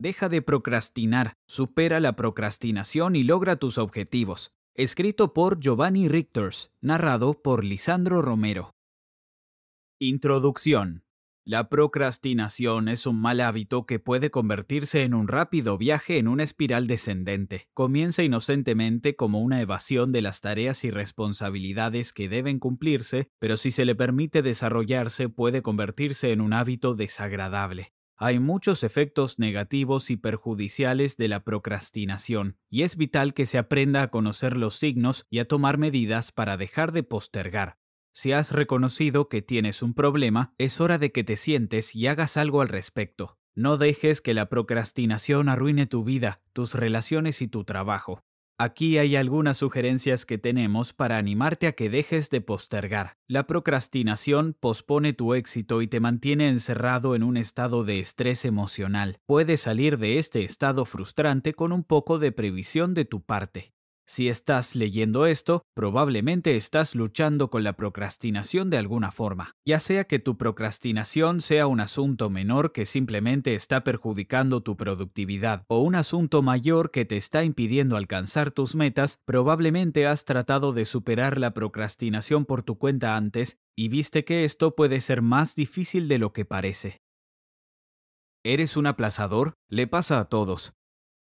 Deja de procrastinar, supera la procrastinación y logra tus objetivos. Escrito por Giovanni Richters, narrado por Lisandro Romero. Introducción. La procrastinación es un mal hábito que puede convertirse en un rápido viaje en una espiral descendente. Comienza inocentemente como una evasión de las tareas y responsabilidades que deben cumplirse, pero si se le permite desarrollarse puede convertirse en un hábito desagradable. Hay muchos efectos negativos y perjudiciales de la procrastinación, y es vital que se aprenda a conocer los signos y a tomar medidas para dejar de postergar. Si has reconocido que tienes un problema, es hora de que te sientes y hagas algo al respecto. No dejes que la procrastinación arruine tu vida, tus relaciones y tu trabajo. Aquí hay algunas sugerencias que tenemos para animarte a que dejes de postergar. La procrastinación pospone tu éxito y te mantiene encerrado en un estado de estrés emocional. Puedes salir de este estado frustrante con un poco de previsión de tu parte. Si estás leyendo esto, probablemente estás luchando con la procrastinación de alguna forma, ya sea que tu procrastinación sea un asunto menor que simplemente está perjudicando tu productividad o un asunto mayor que te está impidiendo alcanzar tus metas, probablemente has tratado de superar la procrastinación por tu cuenta antes y viste que esto puede ser más difícil de lo que parece. ¿Eres un aplazador? Le pasa a todos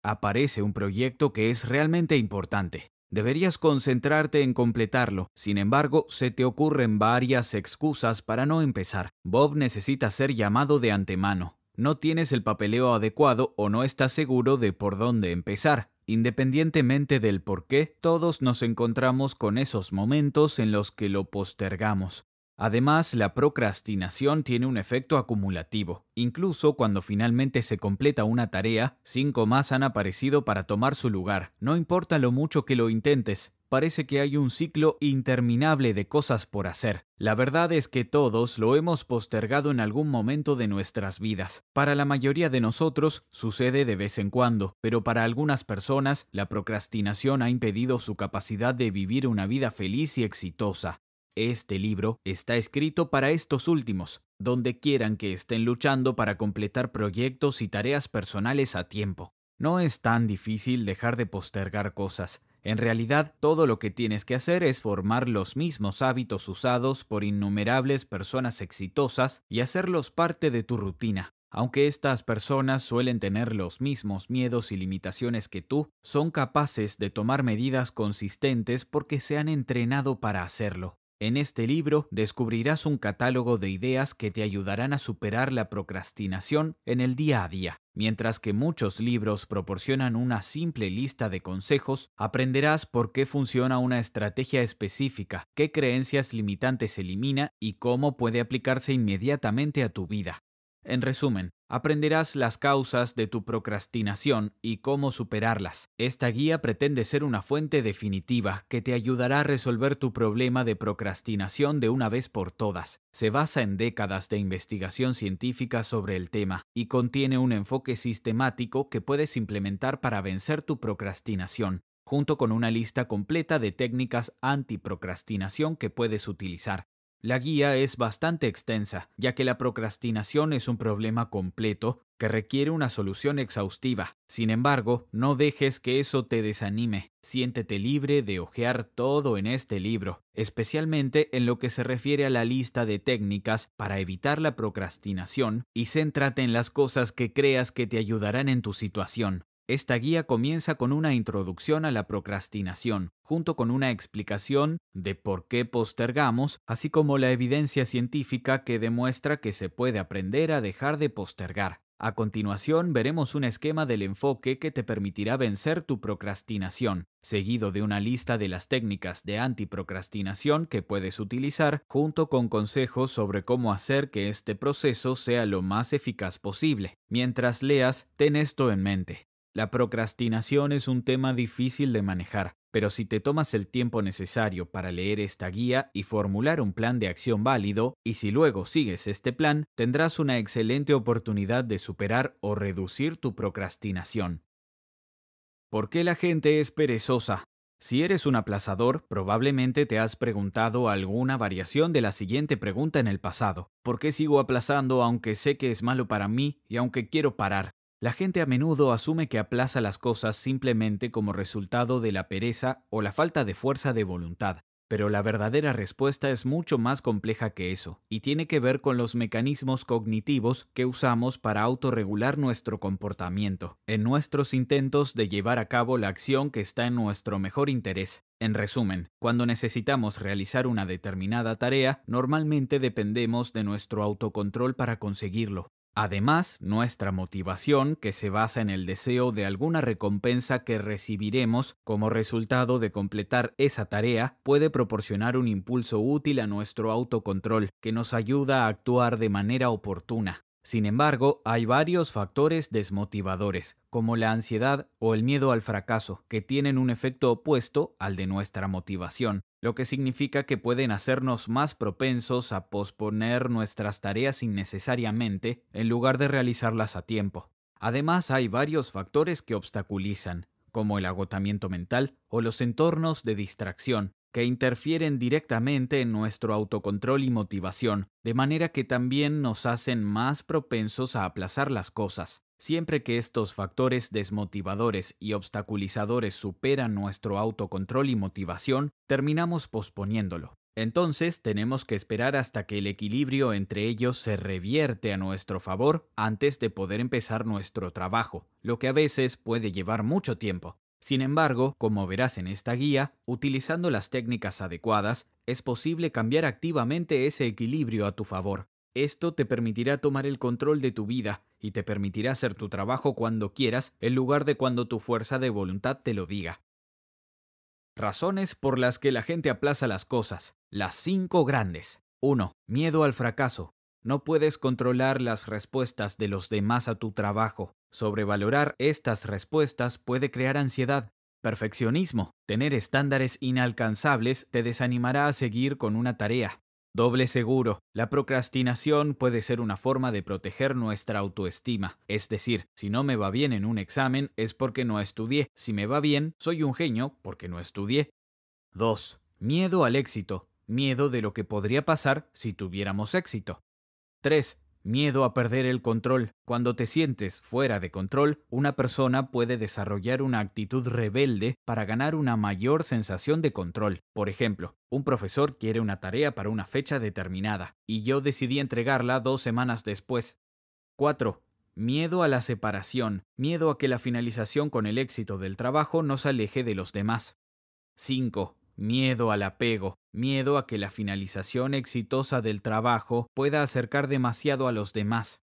aparece un proyecto que es realmente importante. Deberías concentrarte en completarlo, sin embargo, se te ocurren varias excusas para no empezar. Bob necesita ser llamado de antemano. No tienes el papeleo adecuado o no estás seguro de por dónde empezar. Independientemente del por qué, todos nos encontramos con esos momentos en los que lo postergamos. Además, la procrastinación tiene un efecto acumulativo. Incluso cuando finalmente se completa una tarea, cinco más han aparecido para tomar su lugar. No importa lo mucho que lo intentes, parece que hay un ciclo interminable de cosas por hacer. La verdad es que todos lo hemos postergado en algún momento de nuestras vidas. Para la mayoría de nosotros sucede de vez en cuando, pero para algunas personas la procrastinación ha impedido su capacidad de vivir una vida feliz y exitosa. Este libro está escrito para estos últimos, donde quieran que estén luchando para completar proyectos y tareas personales a tiempo. No es tan difícil dejar de postergar cosas. En realidad, todo lo que tienes que hacer es formar los mismos hábitos usados por innumerables personas exitosas y hacerlos parte de tu rutina. Aunque estas personas suelen tener los mismos miedos y limitaciones que tú, son capaces de tomar medidas consistentes porque se han entrenado para hacerlo. En este libro descubrirás un catálogo de ideas que te ayudarán a superar la procrastinación en el día a día. Mientras que muchos libros proporcionan una simple lista de consejos, aprenderás por qué funciona una estrategia específica, qué creencias limitantes elimina y cómo puede aplicarse inmediatamente a tu vida. En resumen, aprenderás las causas de tu procrastinación y cómo superarlas. Esta guía pretende ser una fuente definitiva que te ayudará a resolver tu problema de procrastinación de una vez por todas. Se basa en décadas de investigación científica sobre el tema y contiene un enfoque sistemático que puedes implementar para vencer tu procrastinación junto con una lista completa de técnicas antiprocrastinación que puedes utilizar. La guía es bastante extensa, ya que la procrastinación es un problema completo que requiere una solución exhaustiva. Sin embargo, no dejes que eso te desanime. Siéntete libre de hojear todo en este libro, especialmente en lo que se refiere a la lista de técnicas para evitar la procrastinación, y céntrate en las cosas que creas que te ayudarán en tu situación. Esta guía comienza con una introducción a la procrastinación, junto con una explicación de por qué postergamos, así como la evidencia científica que demuestra que se puede aprender a dejar de postergar. A continuación veremos un esquema del enfoque que te permitirá vencer tu procrastinación, seguido de una lista de las técnicas de antiprocrastinación que puedes utilizar, junto con consejos sobre cómo hacer que este proceso sea lo más eficaz posible. Mientras leas, ten esto en mente. La procrastinación es un tema difícil de manejar, pero si te tomas el tiempo necesario para leer esta guía y formular un plan de acción válido, y si luego sigues este plan, tendrás una excelente oportunidad de superar o reducir tu procrastinación. ¿Por qué la gente es perezosa? Si eres un aplazador, probablemente te has preguntado alguna variación de la siguiente pregunta en el pasado. ¿Por qué sigo aplazando aunque sé que es malo para mí y aunque quiero parar? La gente a menudo asume que aplaza las cosas simplemente como resultado de la pereza o la falta de fuerza de voluntad, pero la verdadera respuesta es mucho más compleja que eso, y tiene que ver con los mecanismos cognitivos que usamos para autorregular nuestro comportamiento, en nuestros intentos de llevar a cabo la acción que está en nuestro mejor interés. En resumen, cuando necesitamos realizar una determinada tarea, normalmente dependemos de nuestro autocontrol para conseguirlo. Además, nuestra motivación, que se basa en el deseo de alguna recompensa que recibiremos como resultado de completar esa tarea, puede proporcionar un impulso útil a nuestro autocontrol, que nos ayuda a actuar de manera oportuna. Sin embargo, hay varios factores desmotivadores, como la ansiedad o el miedo al fracaso, que tienen un efecto opuesto al de nuestra motivación, lo que significa que pueden hacernos más propensos a posponer nuestras tareas innecesariamente en lugar de realizarlas a tiempo. Además, hay varios factores que obstaculizan, como el agotamiento mental o los entornos de distracción, que interfieren directamente en nuestro autocontrol y motivación, de manera que también nos hacen más propensos a aplazar las cosas. Siempre que estos factores desmotivadores y obstaculizadores superan nuestro autocontrol y motivación, terminamos posponiéndolo. Entonces tenemos que esperar hasta que el equilibrio entre ellos se revierte a nuestro favor antes de poder empezar nuestro trabajo, lo que a veces puede llevar mucho tiempo. Sin embargo, como verás en esta guía, utilizando las técnicas adecuadas, es posible cambiar activamente ese equilibrio a tu favor. Esto te permitirá tomar el control de tu vida y te permitirá hacer tu trabajo cuando quieras en lugar de cuando tu fuerza de voluntad te lo diga. Razones por las que la gente aplaza las cosas. Las cinco grandes. 1. Miedo al fracaso. No puedes controlar las respuestas de los demás a tu trabajo. Sobrevalorar estas respuestas puede crear ansiedad. Perfeccionismo. Tener estándares inalcanzables te desanimará a seguir con una tarea. Doble seguro. La procrastinación puede ser una forma de proteger nuestra autoestima. Es decir, si no me va bien en un examen es porque no estudié. Si me va bien, soy un genio porque no estudié. 2. Miedo al éxito. Miedo de lo que podría pasar si tuviéramos éxito. 3. Miedo a perder el control. Cuando te sientes fuera de control, una persona puede desarrollar una actitud rebelde para ganar una mayor sensación de control. Por ejemplo, un profesor quiere una tarea para una fecha determinada, y yo decidí entregarla dos semanas después. 4. Miedo a la separación, miedo a que la finalización con el éxito del trabajo nos aleje de los demás. 5 miedo al apego, miedo a que la finalización exitosa del trabajo pueda acercar demasiado a los demás.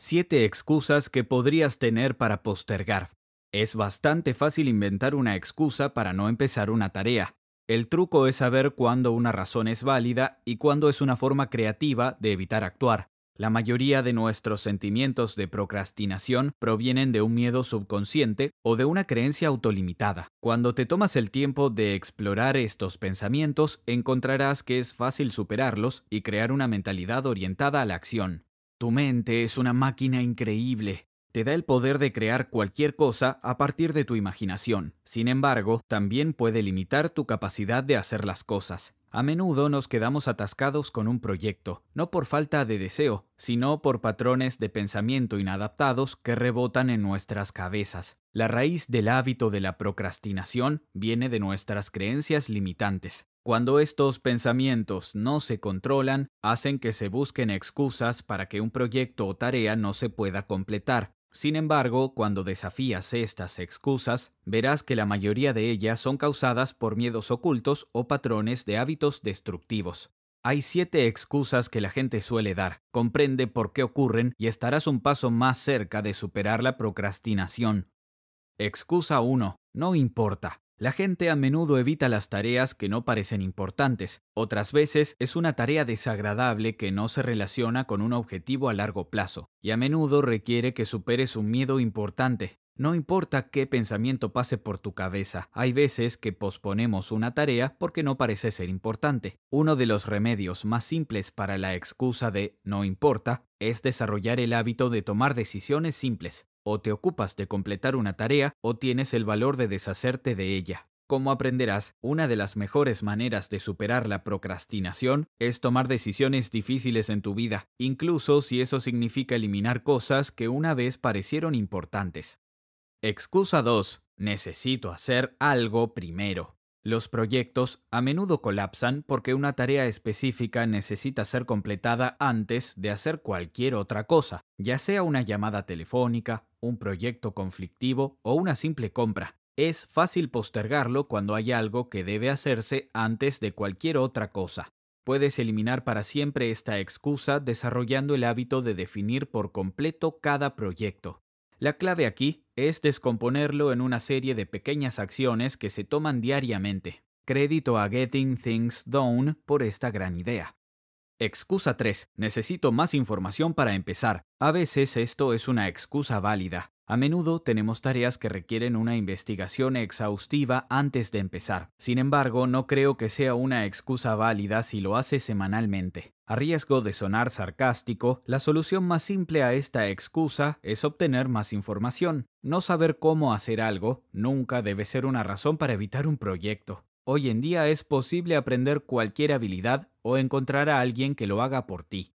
Siete excusas que podrías tener para postergar. Es bastante fácil inventar una excusa para no empezar una tarea. El truco es saber cuándo una razón es válida y cuándo es una forma creativa de evitar actuar. La mayoría de nuestros sentimientos de procrastinación provienen de un miedo subconsciente o de una creencia autolimitada. Cuando te tomas el tiempo de explorar estos pensamientos, encontrarás que es fácil superarlos y crear una mentalidad orientada a la acción. Tu mente es una máquina increíble. Te da el poder de crear cualquier cosa a partir de tu imaginación. Sin embargo, también puede limitar tu capacidad de hacer las cosas. A menudo nos quedamos atascados con un proyecto, no por falta de deseo, sino por patrones de pensamiento inadaptados que rebotan en nuestras cabezas. La raíz del hábito de la procrastinación viene de nuestras creencias limitantes. Cuando estos pensamientos no se controlan, hacen que se busquen excusas para que un proyecto o tarea no se pueda completar, sin embargo, cuando desafías estas excusas, verás que la mayoría de ellas son causadas por miedos ocultos o patrones de hábitos destructivos. Hay siete excusas que la gente suele dar, comprende por qué ocurren y estarás un paso más cerca de superar la procrastinación. Excusa 1. No importa. La gente a menudo evita las tareas que no parecen importantes. Otras veces es una tarea desagradable que no se relaciona con un objetivo a largo plazo, y a menudo requiere que superes un miedo importante. No importa qué pensamiento pase por tu cabeza, hay veces que posponemos una tarea porque no parece ser importante. Uno de los remedios más simples para la excusa de no importa es desarrollar el hábito de tomar decisiones simples. O te ocupas de completar una tarea o tienes el valor de deshacerte de ella. Como aprenderás, una de las mejores maneras de superar la procrastinación es tomar decisiones difíciles en tu vida, incluso si eso significa eliminar cosas que una vez parecieron importantes. Excusa 2. Necesito hacer algo primero. Los proyectos a menudo colapsan porque una tarea específica necesita ser completada antes de hacer cualquier otra cosa, ya sea una llamada telefónica, un proyecto conflictivo o una simple compra. Es fácil postergarlo cuando hay algo que debe hacerse antes de cualquier otra cosa. Puedes eliminar para siempre esta excusa desarrollando el hábito de definir por completo cada proyecto. La clave aquí es descomponerlo en una serie de pequeñas acciones que se toman diariamente. Crédito a Getting Things Done por esta gran idea. Excusa 3. Necesito más información para empezar. A veces esto es una excusa válida. A menudo tenemos tareas que requieren una investigación exhaustiva antes de empezar. Sin embargo, no creo que sea una excusa válida si lo hace semanalmente. A riesgo de sonar sarcástico, la solución más simple a esta excusa es obtener más información. No saber cómo hacer algo nunca debe ser una razón para evitar un proyecto. Hoy en día es posible aprender cualquier habilidad o encontrar a alguien que lo haga por ti.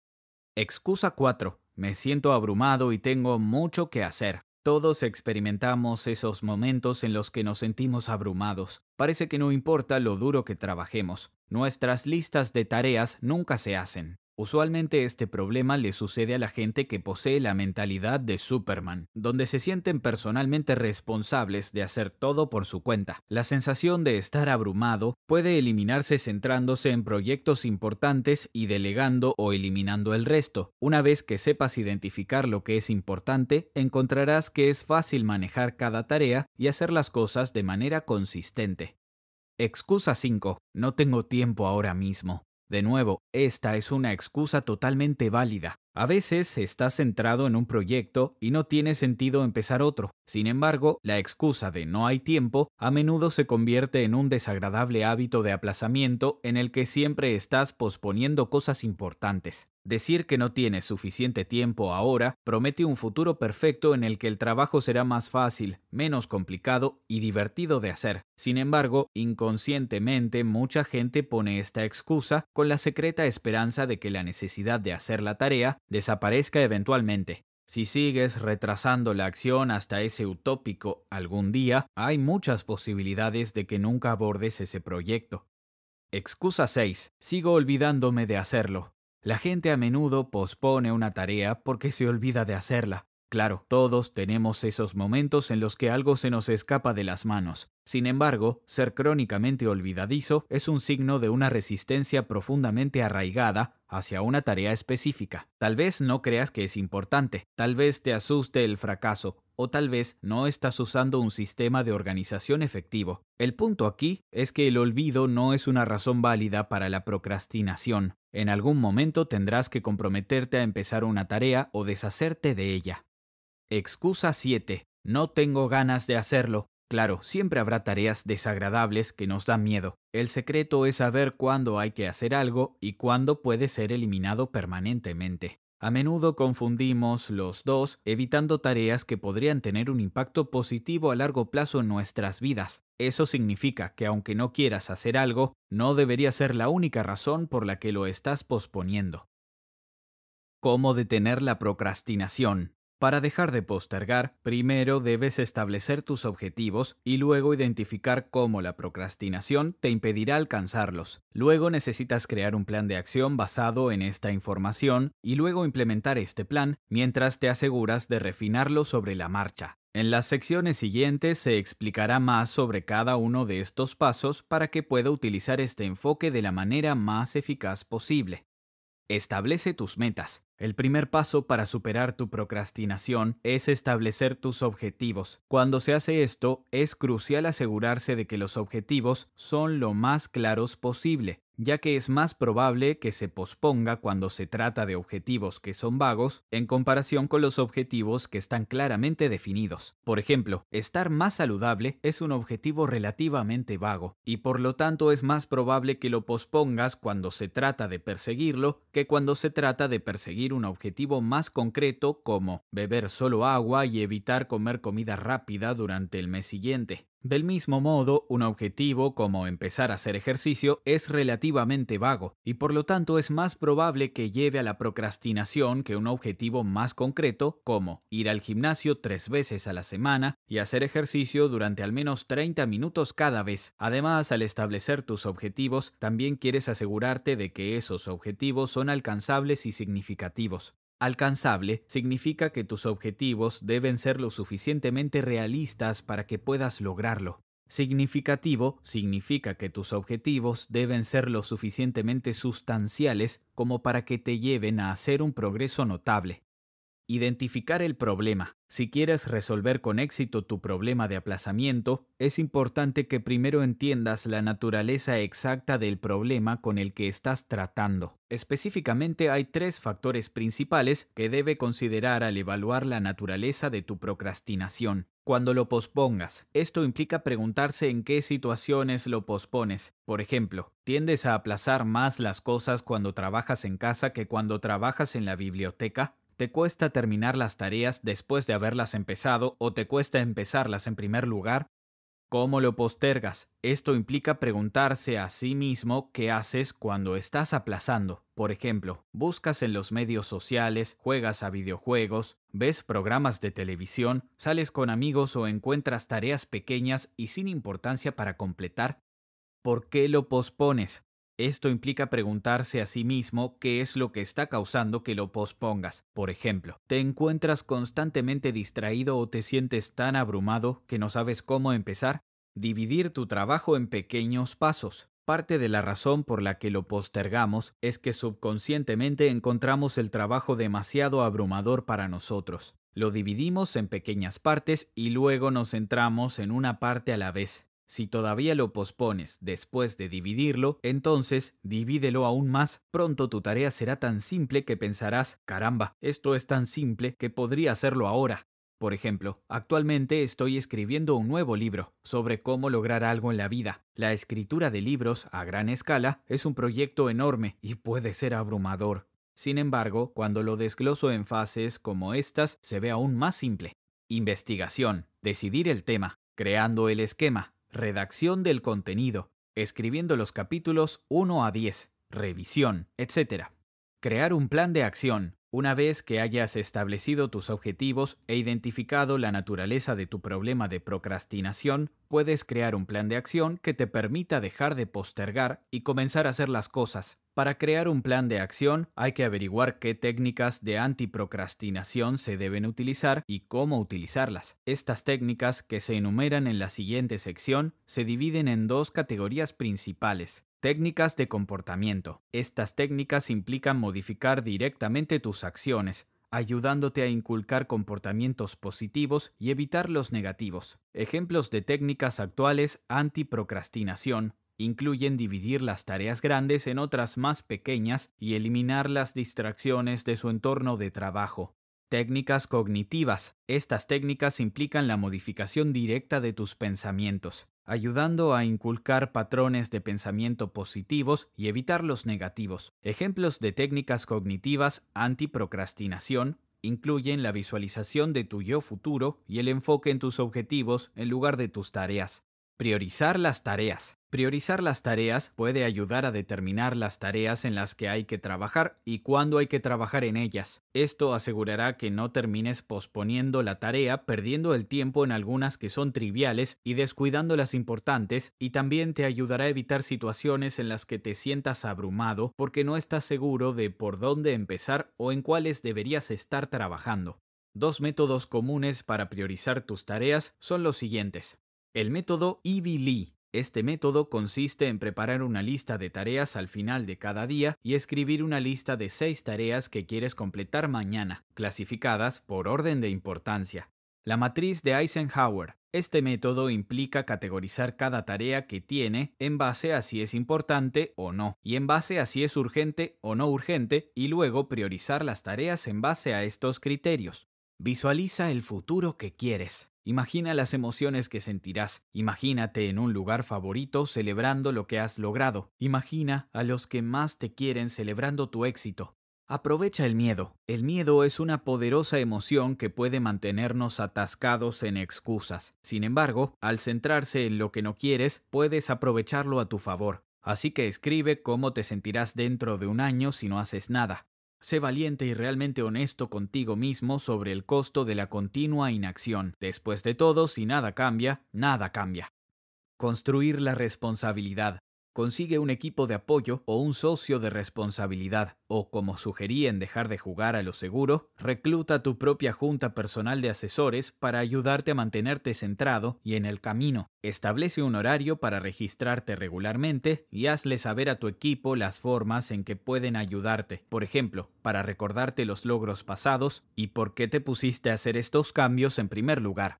Excusa 4. Me siento abrumado y tengo mucho que hacer. Todos experimentamos esos momentos en los que nos sentimos abrumados. Parece que no importa lo duro que trabajemos, nuestras listas de tareas nunca se hacen. Usualmente este problema le sucede a la gente que posee la mentalidad de Superman, donde se sienten personalmente responsables de hacer todo por su cuenta. La sensación de estar abrumado puede eliminarse centrándose en proyectos importantes y delegando o eliminando el resto. Una vez que sepas identificar lo que es importante, encontrarás que es fácil manejar cada tarea y hacer las cosas de manera consistente. Excusa 5. No tengo tiempo ahora mismo. De nuevo, esta es una excusa totalmente válida, a veces estás centrado en un proyecto y no tiene sentido empezar otro. Sin embargo, la excusa de no hay tiempo a menudo se convierte en un desagradable hábito de aplazamiento en el que siempre estás posponiendo cosas importantes. Decir que no tienes suficiente tiempo ahora promete un futuro perfecto en el que el trabajo será más fácil, menos complicado y divertido de hacer. Sin embargo, inconscientemente mucha gente pone esta excusa con la secreta esperanza de que la necesidad de hacer la tarea desaparezca eventualmente. Si sigues retrasando la acción hasta ese utópico algún día, hay muchas posibilidades de que nunca abordes ese proyecto. Excusa 6. Sigo olvidándome de hacerlo. La gente a menudo pospone una tarea porque se olvida de hacerla. Claro, todos tenemos esos momentos en los que algo se nos escapa de las manos. Sin embargo, ser crónicamente olvidadizo es un signo de una resistencia profundamente arraigada hacia una tarea específica. Tal vez no creas que es importante, tal vez te asuste el fracaso o tal vez no estás usando un sistema de organización efectivo. El punto aquí es que el olvido no es una razón válida para la procrastinación. En algún momento tendrás que comprometerte a empezar una tarea o deshacerte de ella. Excusa 7. No tengo ganas de hacerlo. Claro, siempre habrá tareas desagradables que nos dan miedo. El secreto es saber cuándo hay que hacer algo y cuándo puede ser eliminado permanentemente. A menudo confundimos los dos, evitando tareas que podrían tener un impacto positivo a largo plazo en nuestras vidas. Eso significa que aunque no quieras hacer algo, no debería ser la única razón por la que lo estás posponiendo. ¿Cómo detener la procrastinación? Para dejar de postergar, primero debes establecer tus objetivos y luego identificar cómo la procrastinación te impedirá alcanzarlos. Luego necesitas crear un plan de acción basado en esta información y luego implementar este plan mientras te aseguras de refinarlo sobre la marcha. En las secciones siguientes se explicará más sobre cada uno de estos pasos para que pueda utilizar este enfoque de la manera más eficaz posible. Establece tus metas. El primer paso para superar tu procrastinación es establecer tus objetivos. Cuando se hace esto, es crucial asegurarse de que los objetivos son lo más claros posible, ya que es más probable que se posponga cuando se trata de objetivos que son vagos en comparación con los objetivos que están claramente definidos. Por ejemplo, estar más saludable es un objetivo relativamente vago, y por lo tanto es más probable que lo pospongas cuando se trata de perseguirlo que cuando se trata de perseguir un objetivo más concreto como beber solo agua y evitar comer comida rápida durante el mes siguiente. Del mismo modo, un objetivo como empezar a hacer ejercicio es relativamente vago y por lo tanto es más probable que lleve a la procrastinación que un objetivo más concreto como ir al gimnasio tres veces a la semana y hacer ejercicio durante al menos 30 minutos cada vez. Además, al establecer tus objetivos, también quieres asegurarte de que esos objetivos son alcanzables y significativos. Alcanzable significa que tus objetivos deben ser lo suficientemente realistas para que puedas lograrlo. Significativo significa que tus objetivos deben ser lo suficientemente sustanciales como para que te lleven a hacer un progreso notable. Identificar el problema. Si quieres resolver con éxito tu problema de aplazamiento, es importante que primero entiendas la naturaleza exacta del problema con el que estás tratando. Específicamente hay tres factores principales que debe considerar al evaluar la naturaleza de tu procrastinación. Cuando lo pospongas, esto implica preguntarse en qué situaciones lo pospones. Por ejemplo, ¿tiendes a aplazar más las cosas cuando trabajas en casa que cuando trabajas en la biblioteca? ¿Te cuesta terminar las tareas después de haberlas empezado o te cuesta empezarlas en primer lugar? ¿Cómo lo postergas? Esto implica preguntarse a sí mismo qué haces cuando estás aplazando. Por ejemplo, buscas en los medios sociales, juegas a videojuegos, ves programas de televisión, sales con amigos o encuentras tareas pequeñas y sin importancia para completar. ¿Por qué lo pospones? Esto implica preguntarse a sí mismo qué es lo que está causando que lo pospongas. Por ejemplo, ¿te encuentras constantemente distraído o te sientes tan abrumado que no sabes cómo empezar? Dividir tu trabajo en pequeños pasos. Parte de la razón por la que lo postergamos es que subconscientemente encontramos el trabajo demasiado abrumador para nosotros. Lo dividimos en pequeñas partes y luego nos centramos en una parte a la vez. Si todavía lo pospones después de dividirlo, entonces divídelo aún más. Pronto tu tarea será tan simple que pensarás, caramba, esto es tan simple que podría hacerlo ahora. Por ejemplo, actualmente estoy escribiendo un nuevo libro sobre cómo lograr algo en la vida. La escritura de libros a gran escala es un proyecto enorme y puede ser abrumador. Sin embargo, cuando lo desgloso en fases como estas, se ve aún más simple. Investigación, decidir el tema, creando el esquema, redacción del contenido, escribiendo los capítulos 1 a 10, revisión, etc. Crear un plan de acción, una vez que hayas establecido tus objetivos e identificado la naturaleza de tu problema de procrastinación, puedes crear un plan de acción que te permita dejar de postergar y comenzar a hacer las cosas. Para crear un plan de acción hay que averiguar qué técnicas de antiprocrastinación se deben utilizar y cómo utilizarlas. Estas técnicas que se enumeran en la siguiente sección se dividen en dos categorías principales, Técnicas de comportamiento. Estas técnicas implican modificar directamente tus acciones, ayudándote a inculcar comportamientos positivos y evitar los negativos. Ejemplos de técnicas actuales antiprocrastinación incluyen dividir las tareas grandes en otras más pequeñas y eliminar las distracciones de su entorno de trabajo. Técnicas cognitivas. Estas técnicas implican la modificación directa de tus pensamientos, ayudando a inculcar patrones de pensamiento positivos y evitar los negativos. Ejemplos de técnicas cognitivas antiprocrastinación incluyen la visualización de tu yo futuro y el enfoque en tus objetivos en lugar de tus tareas. Priorizar las tareas. Priorizar las tareas puede ayudar a determinar las tareas en las que hay que trabajar y cuándo hay que trabajar en ellas. Esto asegurará que no termines posponiendo la tarea, perdiendo el tiempo en algunas que son triviales y descuidando las importantes, y también te ayudará a evitar situaciones en las que te sientas abrumado porque no estás seguro de por dónde empezar o en cuáles deberías estar trabajando. Dos métodos comunes para priorizar tus tareas son los siguientes. El método Ivy e Lee. Este método consiste en preparar una lista de tareas al final de cada día y escribir una lista de seis tareas que quieres completar mañana, clasificadas por orden de importancia. La matriz de Eisenhower. Este método implica categorizar cada tarea que tiene en base a si es importante o no, y en base a si es urgente o no urgente, y luego priorizar las tareas en base a estos criterios. Visualiza el futuro que quieres. Imagina las emociones que sentirás, imagínate en un lugar favorito celebrando lo que has logrado, imagina a los que más te quieren celebrando tu éxito. Aprovecha el miedo. El miedo es una poderosa emoción que puede mantenernos atascados en excusas. Sin embargo, al centrarse en lo que no quieres, puedes aprovecharlo a tu favor. Así que escribe cómo te sentirás dentro de un año si no haces nada. Sé valiente y realmente honesto contigo mismo sobre el costo de la continua inacción. Después de todo, si nada cambia, nada cambia. Construir la responsabilidad consigue un equipo de apoyo o un socio de responsabilidad, o como sugerí en dejar de jugar a lo seguro, recluta tu propia junta personal de asesores para ayudarte a mantenerte centrado y en el camino. Establece un horario para registrarte regularmente y hazle saber a tu equipo las formas en que pueden ayudarte, por ejemplo, para recordarte los logros pasados y por qué te pusiste a hacer estos cambios en primer lugar.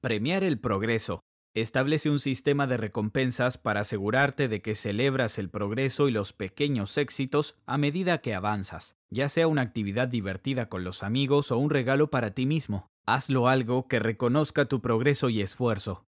Premiar el progreso establece un sistema de recompensas para asegurarte de que celebras el progreso y los pequeños éxitos a medida que avanzas, ya sea una actividad divertida con los amigos o un regalo para ti mismo. Hazlo algo que reconozca tu progreso y esfuerzo.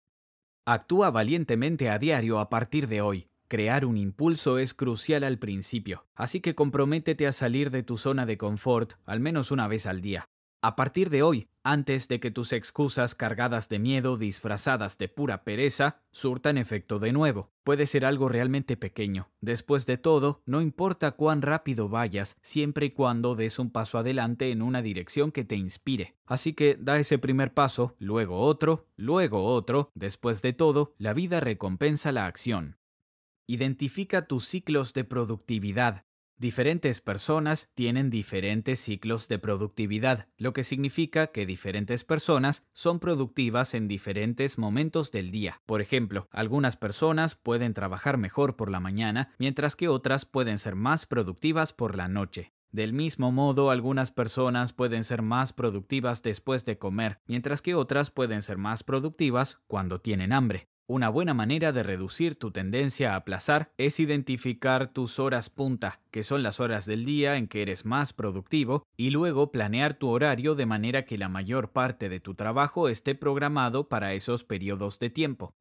Actúa valientemente a diario a partir de hoy. Crear un impulso es crucial al principio, así que comprométete a salir de tu zona de confort al menos una vez al día. A partir de hoy, antes de que tus excusas cargadas de miedo, disfrazadas de pura pereza, surtan efecto de nuevo. Puede ser algo realmente pequeño. Después de todo, no importa cuán rápido vayas, siempre y cuando des un paso adelante en una dirección que te inspire. Así que da ese primer paso, luego otro, luego otro. Después de todo, la vida recompensa la acción. Identifica tus ciclos de productividad. Diferentes personas tienen diferentes ciclos de productividad, lo que significa que diferentes personas son productivas en diferentes momentos del día. Por ejemplo, algunas personas pueden trabajar mejor por la mañana, mientras que otras pueden ser más productivas por la noche. Del mismo modo, algunas personas pueden ser más productivas después de comer, mientras que otras pueden ser más productivas cuando tienen hambre. Una buena manera de reducir tu tendencia a aplazar es identificar tus horas punta, que son las horas del día en que eres más productivo, y luego planear tu horario de manera que la mayor parte de tu trabajo esté programado para esos periodos de tiempo.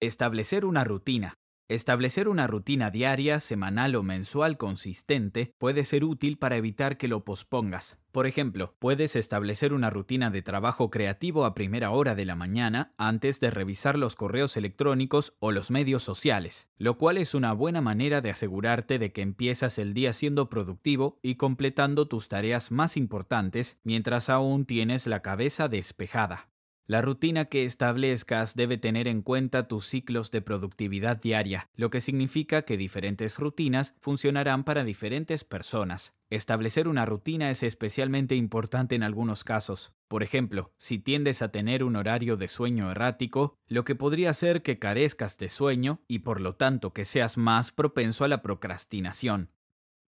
Establecer una rutina. Establecer una rutina diaria, semanal o mensual consistente puede ser útil para evitar que lo pospongas. Por ejemplo, puedes establecer una rutina de trabajo creativo a primera hora de la mañana antes de revisar los correos electrónicos o los medios sociales, lo cual es una buena manera de asegurarte de que empiezas el día siendo productivo y completando tus tareas más importantes mientras aún tienes la cabeza despejada. La rutina que establezcas debe tener en cuenta tus ciclos de productividad diaria, lo que significa que diferentes rutinas funcionarán para diferentes personas. Establecer una rutina es especialmente importante en algunos casos. Por ejemplo, si tiendes a tener un horario de sueño errático, lo que podría hacer que carezcas de sueño y por lo tanto que seas más propenso a la procrastinación.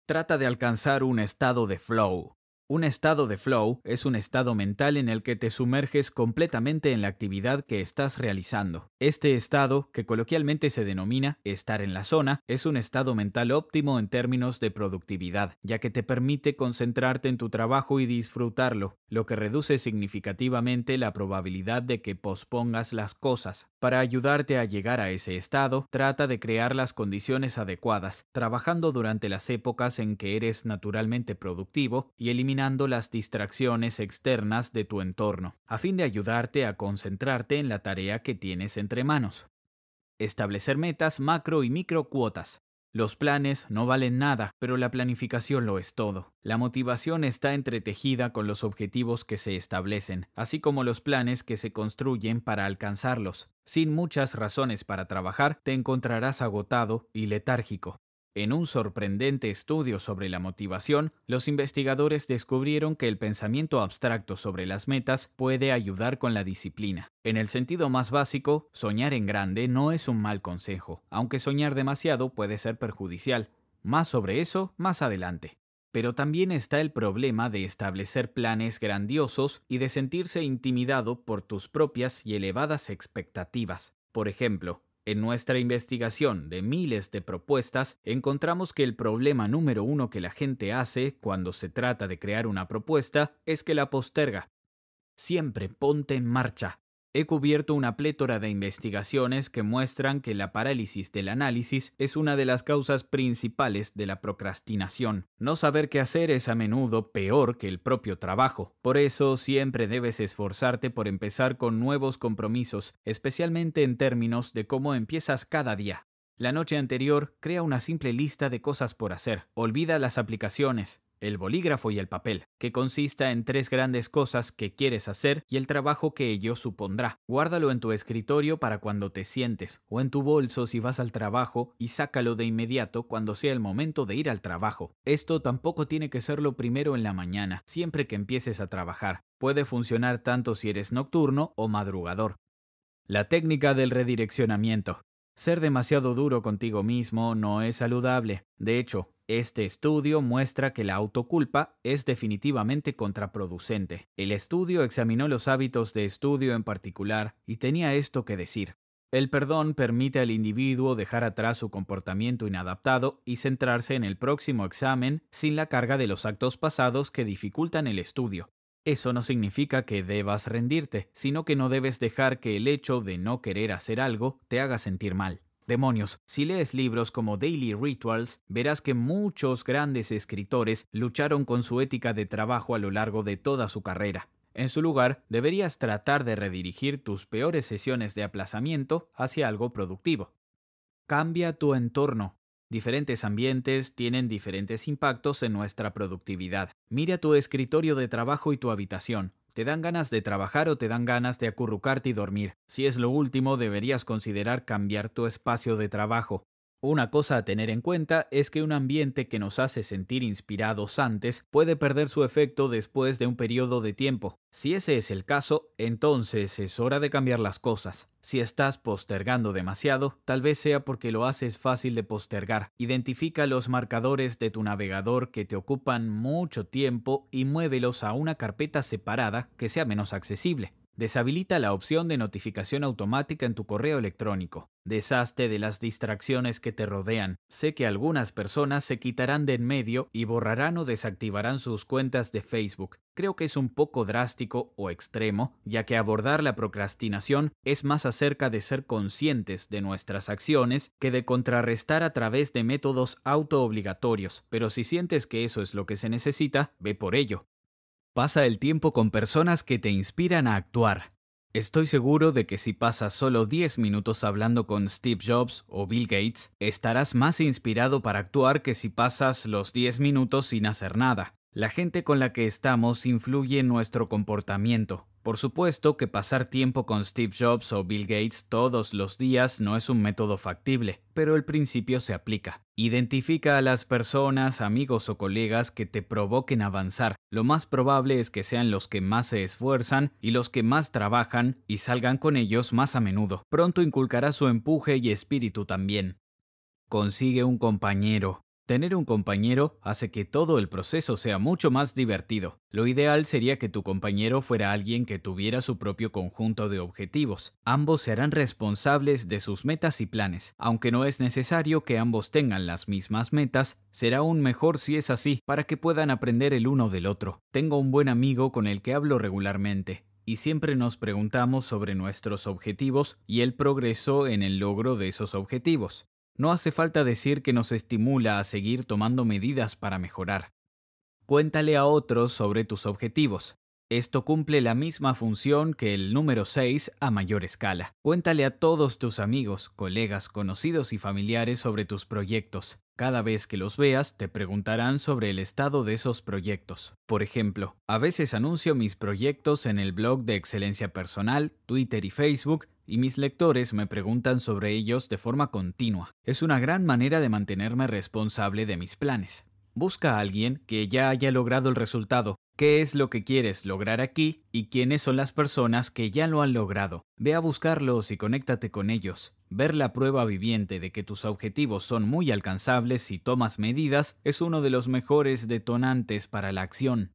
Trata de alcanzar un estado de flow, un estado de flow es un estado mental en el que te sumerges completamente en la actividad que estás realizando. Este estado, que coloquialmente se denomina estar en la zona, es un estado mental óptimo en términos de productividad, ya que te permite concentrarte en tu trabajo y disfrutarlo, lo que reduce significativamente la probabilidad de que pospongas las cosas. Para ayudarte a llegar a ese estado, trata de crear las condiciones adecuadas, trabajando durante las épocas en que eres naturalmente productivo y eliminando las distracciones externas de tu entorno, a fin de ayudarte a concentrarte en la tarea que tienes entre manos. Establecer metas macro y micro cuotas. Los planes no valen nada, pero la planificación lo es todo. La motivación está entretejida con los objetivos que se establecen, así como los planes que se construyen para alcanzarlos. Sin muchas razones para trabajar, te encontrarás agotado y letárgico. En un sorprendente estudio sobre la motivación, los investigadores descubrieron que el pensamiento abstracto sobre las metas puede ayudar con la disciplina. En el sentido más básico, soñar en grande no es un mal consejo, aunque soñar demasiado puede ser perjudicial. Más sobre eso más adelante. Pero también está el problema de establecer planes grandiosos y de sentirse intimidado por tus propias y elevadas expectativas. Por ejemplo, en nuestra investigación de miles de propuestas, encontramos que el problema número uno que la gente hace cuando se trata de crear una propuesta es que la posterga. Siempre ponte en marcha, He cubierto una plétora de investigaciones que muestran que la parálisis del análisis es una de las causas principales de la procrastinación. No saber qué hacer es a menudo peor que el propio trabajo. Por eso siempre debes esforzarte por empezar con nuevos compromisos, especialmente en términos de cómo empiezas cada día. La noche anterior, crea una simple lista de cosas por hacer. Olvida las aplicaciones el bolígrafo y el papel, que consista en tres grandes cosas que quieres hacer y el trabajo que ello supondrá. Guárdalo en tu escritorio para cuando te sientes, o en tu bolso si vas al trabajo, y sácalo de inmediato cuando sea el momento de ir al trabajo. Esto tampoco tiene que ser lo primero en la mañana, siempre que empieces a trabajar. Puede funcionar tanto si eres nocturno o madrugador. La técnica del redireccionamiento. Ser demasiado duro contigo mismo no es saludable. De hecho, este estudio muestra que la autoculpa es definitivamente contraproducente. El estudio examinó los hábitos de estudio en particular y tenía esto que decir. El perdón permite al individuo dejar atrás su comportamiento inadaptado y centrarse en el próximo examen sin la carga de los actos pasados que dificultan el estudio. Eso no significa que debas rendirte, sino que no debes dejar que el hecho de no querer hacer algo te haga sentir mal. Demonios, si lees libros como Daily Rituals, verás que muchos grandes escritores lucharon con su ética de trabajo a lo largo de toda su carrera. En su lugar, deberías tratar de redirigir tus peores sesiones de aplazamiento hacia algo productivo. Cambia tu entorno. Diferentes ambientes tienen diferentes impactos en nuestra productividad. Mira tu escritorio de trabajo y tu habitación. Te dan ganas de trabajar o te dan ganas de acurrucarte y dormir. Si es lo último, deberías considerar cambiar tu espacio de trabajo. Una cosa a tener en cuenta es que un ambiente que nos hace sentir inspirados antes puede perder su efecto después de un periodo de tiempo. Si ese es el caso, entonces es hora de cambiar las cosas. Si estás postergando demasiado, tal vez sea porque lo haces fácil de postergar. Identifica los marcadores de tu navegador que te ocupan mucho tiempo y muévelos a una carpeta separada que sea menos accesible. Deshabilita la opción de notificación automática en tu correo electrónico. Deshazte de las distracciones que te rodean. Sé que algunas personas se quitarán de en medio y borrarán o desactivarán sus cuentas de Facebook. Creo que es un poco drástico o extremo, ya que abordar la procrastinación es más acerca de ser conscientes de nuestras acciones que de contrarrestar a través de métodos autoobligatorios. Pero si sientes que eso es lo que se necesita, ve por ello. Pasa el tiempo con personas que te inspiran a actuar. Estoy seguro de que si pasas solo 10 minutos hablando con Steve Jobs o Bill Gates, estarás más inspirado para actuar que si pasas los 10 minutos sin hacer nada. La gente con la que estamos influye en nuestro comportamiento. Por supuesto que pasar tiempo con Steve Jobs o Bill Gates todos los días no es un método factible, pero el principio se aplica. Identifica a las personas, amigos o colegas que te provoquen avanzar. Lo más probable es que sean los que más se esfuerzan y los que más trabajan y salgan con ellos más a menudo. Pronto inculcará su empuje y espíritu también. Consigue un compañero, Tener un compañero hace que todo el proceso sea mucho más divertido. Lo ideal sería que tu compañero fuera alguien que tuviera su propio conjunto de objetivos. Ambos serán responsables de sus metas y planes. Aunque no es necesario que ambos tengan las mismas metas, será aún mejor si es así, para que puedan aprender el uno del otro. Tengo un buen amigo con el que hablo regularmente y siempre nos preguntamos sobre nuestros objetivos y el progreso en el logro de esos objetivos. No hace falta decir que nos estimula a seguir tomando medidas para mejorar. Cuéntale a otros sobre tus objetivos. Esto cumple la misma función que el número 6 a mayor escala. Cuéntale a todos tus amigos, colegas, conocidos y familiares sobre tus proyectos. Cada vez que los veas, te preguntarán sobre el estado de esos proyectos. Por ejemplo, a veces anuncio mis proyectos en el blog de Excelencia Personal, Twitter y Facebook, y mis lectores me preguntan sobre ellos de forma continua. Es una gran manera de mantenerme responsable de mis planes. Busca a alguien que ya haya logrado el resultado. ¿Qué es lo que quieres lograr aquí y quiénes son las personas que ya lo han logrado? Ve a buscarlos y conéctate con ellos. Ver la prueba viviente de que tus objetivos son muy alcanzables si tomas medidas es uno de los mejores detonantes para la acción.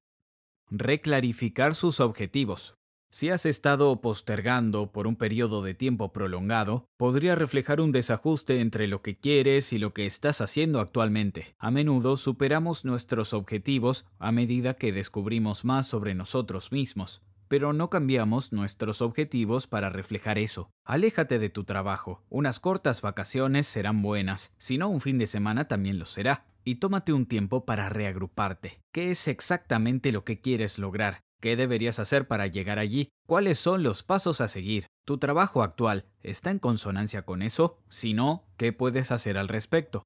Reclarificar sus objetivos. Si has estado postergando por un periodo de tiempo prolongado, podría reflejar un desajuste entre lo que quieres y lo que estás haciendo actualmente. A menudo superamos nuestros objetivos a medida que descubrimos más sobre nosotros mismos, pero no cambiamos nuestros objetivos para reflejar eso. Aléjate de tu trabajo. Unas cortas vacaciones serán buenas, si no un fin de semana también lo será y tómate un tiempo para reagruparte. ¿Qué es exactamente lo que quieres lograr? ¿Qué deberías hacer para llegar allí? ¿Cuáles son los pasos a seguir? ¿Tu trabajo actual está en consonancia con eso? Si no, ¿qué puedes hacer al respecto?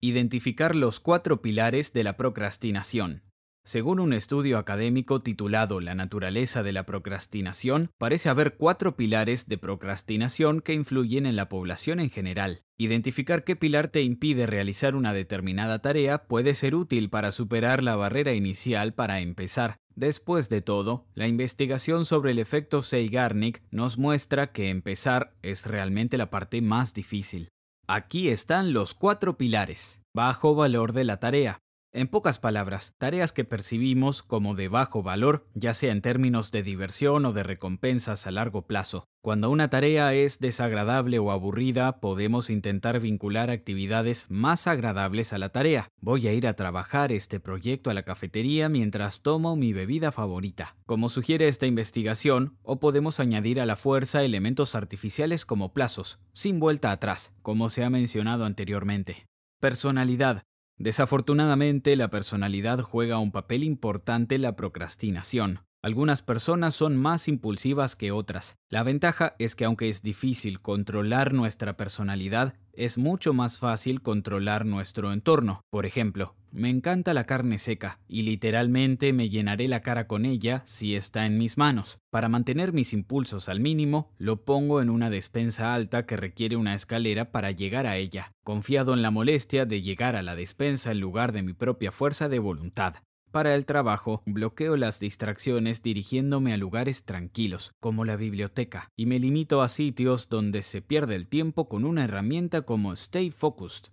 Identificar los cuatro pilares de la procrastinación. Según un estudio académico titulado La naturaleza de la procrastinación, parece haber cuatro pilares de procrastinación que influyen en la población en general. Identificar qué pilar te impide realizar una determinada tarea puede ser útil para superar la barrera inicial para empezar. Después de todo, la investigación sobre el efecto Seigarnik nos muestra que empezar es realmente la parte más difícil. Aquí están los cuatro pilares. Bajo valor de la tarea. En pocas palabras, tareas que percibimos como de bajo valor, ya sea en términos de diversión o de recompensas a largo plazo. Cuando una tarea es desagradable o aburrida, podemos intentar vincular actividades más agradables a la tarea. Voy a ir a trabajar este proyecto a la cafetería mientras tomo mi bebida favorita. Como sugiere esta investigación, o podemos añadir a la fuerza elementos artificiales como plazos, sin vuelta atrás, como se ha mencionado anteriormente. Personalidad. Desafortunadamente, la personalidad juega un papel importante en la procrastinación. Algunas personas son más impulsivas que otras. La ventaja es que aunque es difícil controlar nuestra personalidad, es mucho más fácil controlar nuestro entorno. Por ejemplo, me encanta la carne seca y literalmente me llenaré la cara con ella si está en mis manos. Para mantener mis impulsos al mínimo, lo pongo en una despensa alta que requiere una escalera para llegar a ella, confiado en la molestia de llegar a la despensa en lugar de mi propia fuerza de voluntad. Para el trabajo, bloqueo las distracciones dirigiéndome a lugares tranquilos, como la biblioteca, y me limito a sitios donde se pierde el tiempo con una herramienta como Stay Focused.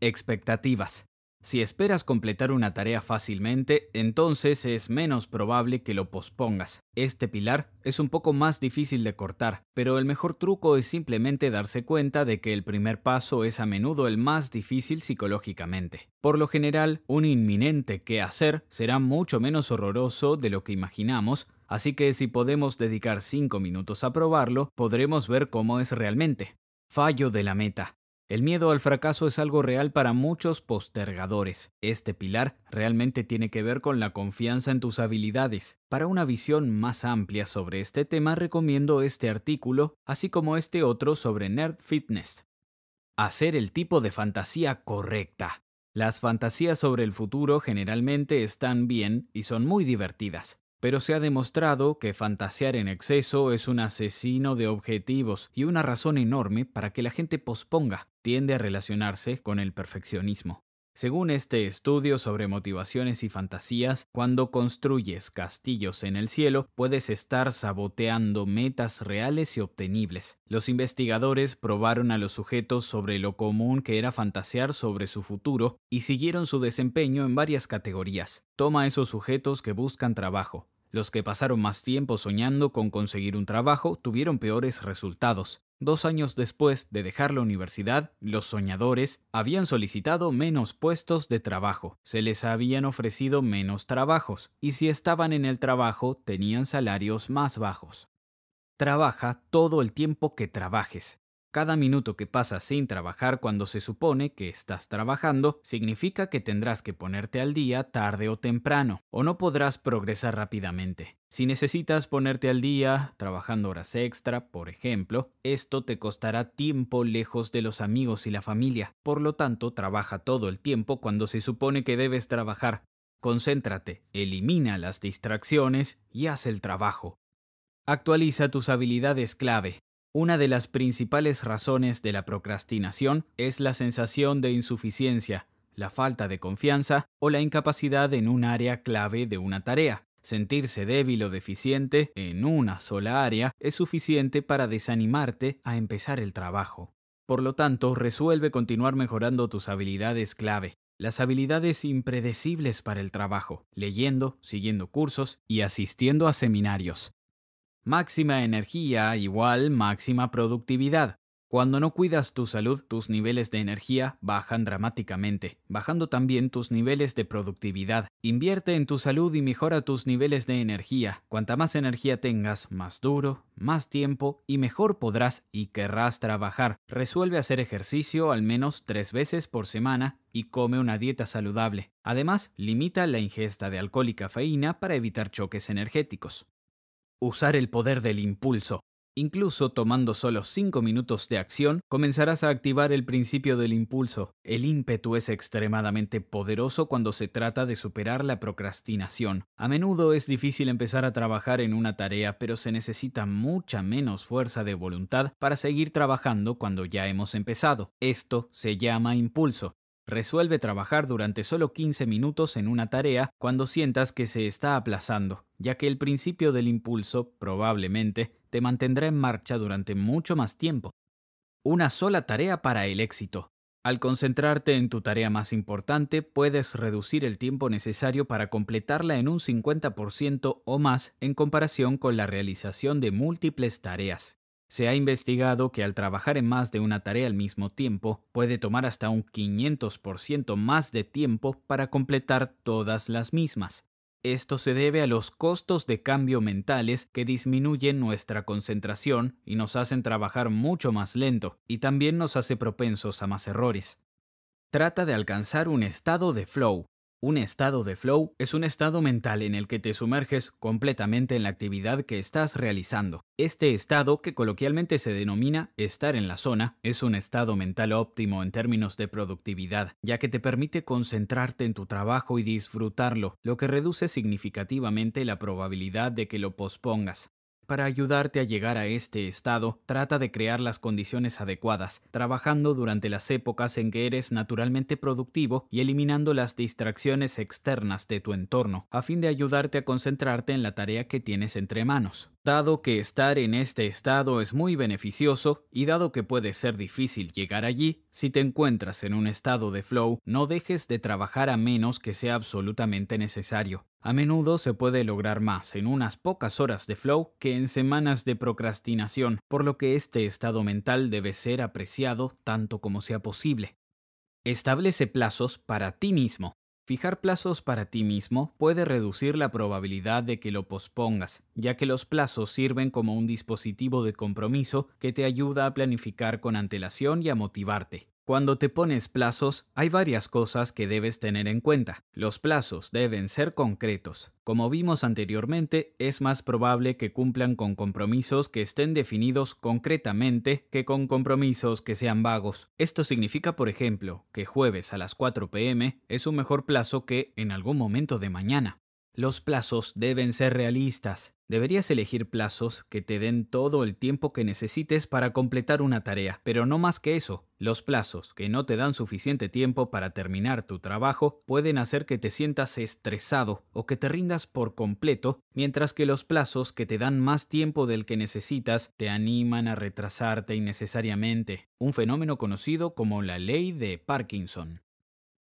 Expectativas. Si esperas completar una tarea fácilmente, entonces es menos probable que lo pospongas. Este pilar es un poco más difícil de cortar, pero el mejor truco es simplemente darse cuenta de que el primer paso es a menudo el más difícil psicológicamente. Por lo general, un inminente qué hacer será mucho menos horroroso de lo que imaginamos, así que si podemos dedicar 5 minutos a probarlo, podremos ver cómo es realmente. Fallo de la meta. El miedo al fracaso es algo real para muchos postergadores. Este pilar realmente tiene que ver con la confianza en tus habilidades. Para una visión más amplia sobre este tema recomiendo este artículo, así como este otro sobre Nerd Fitness. Hacer el tipo de fantasía correcta. Las fantasías sobre el futuro generalmente están bien y son muy divertidas pero se ha demostrado que fantasear en exceso es un asesino de objetivos y una razón enorme para que la gente posponga, tiende a relacionarse con el perfeccionismo. Según este estudio sobre motivaciones y fantasías, cuando construyes castillos en el cielo, puedes estar saboteando metas reales y obtenibles. Los investigadores probaron a los sujetos sobre lo común que era fantasear sobre su futuro y siguieron su desempeño en varias categorías. Toma esos sujetos que buscan trabajo, los que pasaron más tiempo soñando con conseguir un trabajo tuvieron peores resultados. Dos años después de dejar la universidad, los soñadores habían solicitado menos puestos de trabajo, se les habían ofrecido menos trabajos, y si estaban en el trabajo tenían salarios más bajos. Trabaja todo el tiempo que trabajes. Cada minuto que pasa sin trabajar cuando se supone que estás trabajando significa que tendrás que ponerte al día tarde o temprano, o no podrás progresar rápidamente. Si necesitas ponerte al día trabajando horas extra, por ejemplo, esto te costará tiempo lejos de los amigos y la familia. Por lo tanto, trabaja todo el tiempo cuando se supone que debes trabajar. Concéntrate, elimina las distracciones y haz el trabajo. Actualiza tus habilidades clave. Una de las principales razones de la procrastinación es la sensación de insuficiencia, la falta de confianza o la incapacidad en un área clave de una tarea. Sentirse débil o deficiente en una sola área es suficiente para desanimarte a empezar el trabajo. Por lo tanto, resuelve continuar mejorando tus habilidades clave, las habilidades impredecibles para el trabajo, leyendo, siguiendo cursos y asistiendo a seminarios. Máxima energía igual máxima productividad. Cuando no cuidas tu salud, tus niveles de energía bajan dramáticamente, bajando también tus niveles de productividad. Invierte en tu salud y mejora tus niveles de energía. Cuanta más energía tengas, más duro, más tiempo y mejor podrás y querrás trabajar. Resuelve hacer ejercicio al menos tres veces por semana y come una dieta saludable. Además, limita la ingesta de alcohol y cafeína para evitar choques energéticos. Usar el poder del impulso. Incluso tomando solo 5 minutos de acción, comenzarás a activar el principio del impulso. El ímpetu es extremadamente poderoso cuando se trata de superar la procrastinación. A menudo es difícil empezar a trabajar en una tarea, pero se necesita mucha menos fuerza de voluntad para seguir trabajando cuando ya hemos empezado. Esto se llama impulso. Resuelve trabajar durante solo 15 minutos en una tarea cuando sientas que se está aplazando, ya que el principio del impulso, probablemente, te mantendrá en marcha durante mucho más tiempo. Una sola tarea para el éxito. Al concentrarte en tu tarea más importante, puedes reducir el tiempo necesario para completarla en un 50% o más en comparación con la realización de múltiples tareas. Se ha investigado que al trabajar en más de una tarea al mismo tiempo, puede tomar hasta un 500% más de tiempo para completar todas las mismas. Esto se debe a los costos de cambio mentales que disminuyen nuestra concentración y nos hacen trabajar mucho más lento, y también nos hace propensos a más errores. Trata de alcanzar un estado de flow, un estado de flow es un estado mental en el que te sumerges completamente en la actividad que estás realizando. Este estado, que coloquialmente se denomina estar en la zona, es un estado mental óptimo en términos de productividad, ya que te permite concentrarte en tu trabajo y disfrutarlo, lo que reduce significativamente la probabilidad de que lo pospongas. Para ayudarte a llegar a este estado, trata de crear las condiciones adecuadas, trabajando durante las épocas en que eres naturalmente productivo y eliminando las distracciones externas de tu entorno, a fin de ayudarte a concentrarte en la tarea que tienes entre manos. Dado que estar en este estado es muy beneficioso y dado que puede ser difícil llegar allí, si te encuentras en un estado de flow, no dejes de trabajar a menos que sea absolutamente necesario. A menudo se puede lograr más en unas pocas horas de flow que en semanas de procrastinación, por lo que este estado mental debe ser apreciado tanto como sea posible. Establece plazos para ti mismo. Fijar plazos para ti mismo puede reducir la probabilidad de que lo pospongas, ya que los plazos sirven como un dispositivo de compromiso que te ayuda a planificar con antelación y a motivarte. Cuando te pones plazos, hay varias cosas que debes tener en cuenta. Los plazos deben ser concretos. Como vimos anteriormente, es más probable que cumplan con compromisos que estén definidos concretamente que con compromisos que sean vagos. Esto significa, por ejemplo, que jueves a las 4 pm es un mejor plazo que en algún momento de mañana. Los plazos deben ser realistas. Deberías elegir plazos que te den todo el tiempo que necesites para completar una tarea, pero no más que eso. Los plazos que no te dan suficiente tiempo para terminar tu trabajo pueden hacer que te sientas estresado o que te rindas por completo, mientras que los plazos que te dan más tiempo del que necesitas te animan a retrasarte innecesariamente, un fenómeno conocido como la ley de Parkinson.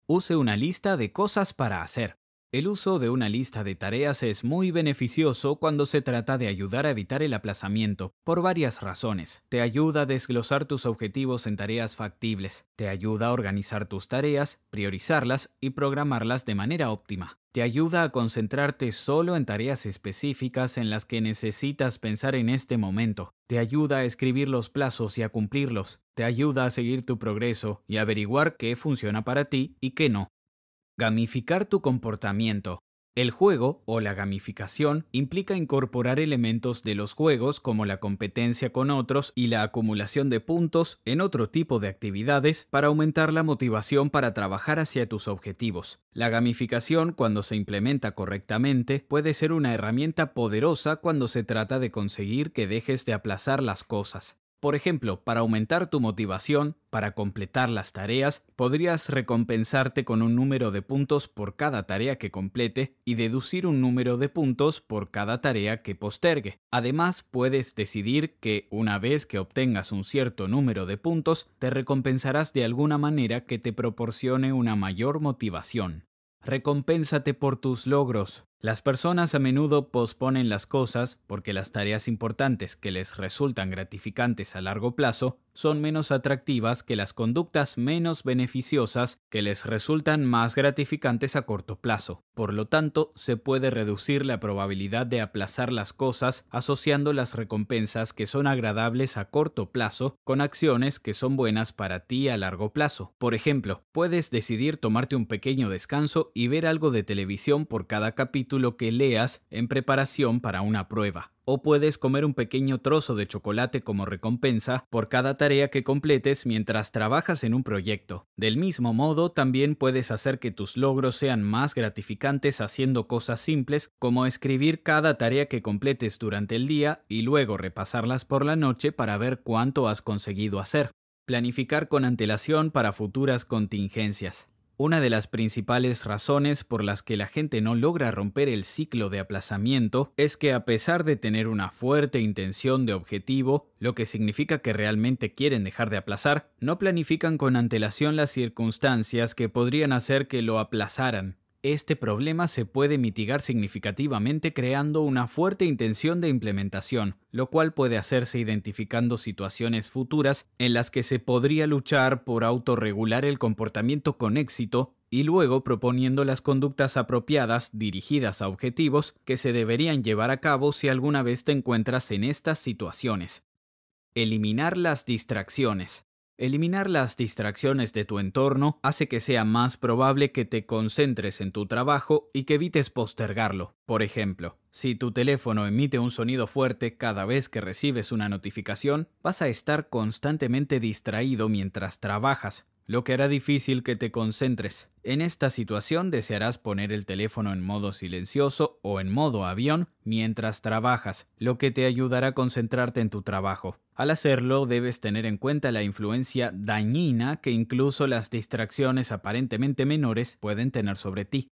Use una lista de cosas para hacer. El uso de una lista de tareas es muy beneficioso cuando se trata de ayudar a evitar el aplazamiento, por varias razones. Te ayuda a desglosar tus objetivos en tareas factibles, te ayuda a organizar tus tareas, priorizarlas y programarlas de manera óptima. Te ayuda a concentrarte solo en tareas específicas en las que necesitas pensar en este momento. Te ayuda a escribir los plazos y a cumplirlos. Te ayuda a seguir tu progreso y averiguar qué funciona para ti y qué no. Gamificar tu comportamiento. El juego o la gamificación implica incorporar elementos de los juegos como la competencia con otros y la acumulación de puntos en otro tipo de actividades para aumentar la motivación para trabajar hacia tus objetivos. La gamificación, cuando se implementa correctamente, puede ser una herramienta poderosa cuando se trata de conseguir que dejes de aplazar las cosas. Por ejemplo, para aumentar tu motivación, para completar las tareas, podrías recompensarte con un número de puntos por cada tarea que complete y deducir un número de puntos por cada tarea que postergue. Además, puedes decidir que una vez que obtengas un cierto número de puntos, te recompensarás de alguna manera que te proporcione una mayor motivación. Recompénsate por tus logros. Las personas a menudo posponen las cosas porque las tareas importantes que les resultan gratificantes a largo plazo son menos atractivas que las conductas menos beneficiosas que les resultan más gratificantes a corto plazo. Por lo tanto, se puede reducir la probabilidad de aplazar las cosas asociando las recompensas que son agradables a corto plazo con acciones que son buenas para ti a largo plazo. Por ejemplo, puedes decidir tomarte un pequeño descanso y ver algo de televisión por cada capítulo lo que leas en preparación para una prueba. O puedes comer un pequeño trozo de chocolate como recompensa por cada tarea que completes mientras trabajas en un proyecto. Del mismo modo, también puedes hacer que tus logros sean más gratificantes haciendo cosas simples como escribir cada tarea que completes durante el día y luego repasarlas por la noche para ver cuánto has conseguido hacer. Planificar con antelación para futuras contingencias. Una de las principales razones por las que la gente no logra romper el ciclo de aplazamiento es que a pesar de tener una fuerte intención de objetivo, lo que significa que realmente quieren dejar de aplazar, no planifican con antelación las circunstancias que podrían hacer que lo aplazaran. Este problema se puede mitigar significativamente creando una fuerte intención de implementación, lo cual puede hacerse identificando situaciones futuras en las que se podría luchar por autorregular el comportamiento con éxito y luego proponiendo las conductas apropiadas dirigidas a objetivos que se deberían llevar a cabo si alguna vez te encuentras en estas situaciones. Eliminar las distracciones. Eliminar las distracciones de tu entorno hace que sea más probable que te concentres en tu trabajo y que evites postergarlo. Por ejemplo, si tu teléfono emite un sonido fuerte cada vez que recibes una notificación, vas a estar constantemente distraído mientras trabajas, lo que hará difícil que te concentres. En esta situación desearás poner el teléfono en modo silencioso o en modo avión mientras trabajas, lo que te ayudará a concentrarte en tu trabajo. Al hacerlo debes tener en cuenta la influencia dañina que incluso las distracciones aparentemente menores pueden tener sobre ti.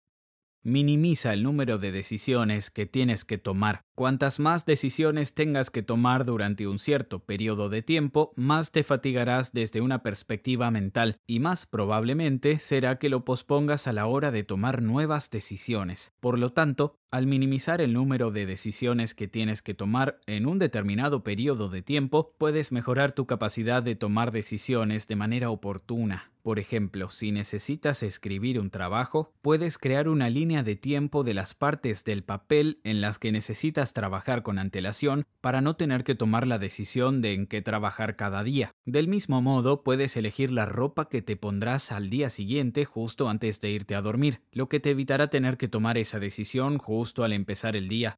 Minimiza el número de decisiones que tienes que tomar. Cuantas más decisiones tengas que tomar durante un cierto periodo de tiempo, más te fatigarás desde una perspectiva mental y más probablemente será que lo pospongas a la hora de tomar nuevas decisiones. Por lo tanto, al minimizar el número de decisiones que tienes que tomar en un determinado periodo de tiempo, puedes mejorar tu capacidad de tomar decisiones de manera oportuna. Por ejemplo, si necesitas escribir un trabajo, puedes crear una línea de tiempo de las partes del papel en las que necesitas trabajar con antelación para no tener que tomar la decisión de en qué trabajar cada día. Del mismo modo, puedes elegir la ropa que te pondrás al día siguiente justo antes de irte a dormir, lo que te evitará tener que tomar esa decisión justo al empezar el día.